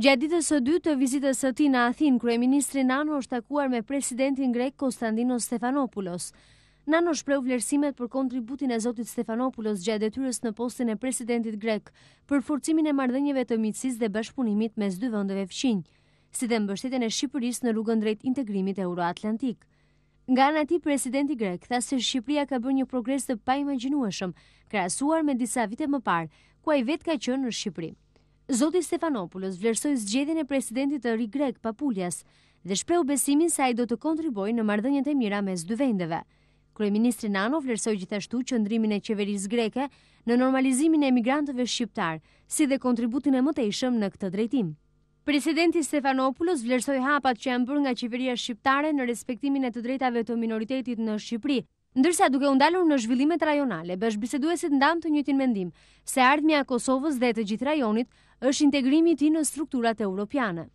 Gjatë ditës së dytë të vizitës së tij në Athinë, kryeministri Nano është takuar me presidentin grek Konstantinos Stefanopoulos. Nano shpreu vlerësimet për kontributin e Zotit Stefanopoulos gjatë detyrës në postin e presidentit grek për forcimin e marrëdhënieve të miqësisë dhe bashkëpunimit mes dy vendeve fqinj, si dhe mbështetjen e Shqipërisë në rrugën drejt integrimit euroatlantik. Nga ana e tij, presidenti grek tha se Shqipëria ka bërë një progres të paimagjinueshëm, krahasuar me disa vite më parë, ku ai vetë ka qenë në Shqipëri. Zoti Stefanopoulos vlerësoj zgjedhjen e presidentit të Ri grek papuljas dhe shpreu besimin se ai do të kontribuojë në marrëdhënjet e mira mes dy vendeve. Kryeministri Nano vlerësoj gjithashtu ndrimin e qeverisë greke në normalizimin e emigrantëve shqiptar, si dhe kontributin e mëtejshëm në këtë drejtim. Presidenti Stefanopulos vlerësoj hapat që janë bërë nga qeveria shqiptare në respektimin e të drejtave të minoritetit në Shqipëri. Ndërsa duke u ndalur në zhvillimet rajonale, bashkëbiseduesit ndan të njëjtin mendim se ardhmja e Kosovës dhe të gjithë rajonit është integrimi i tij në strukturat europiane.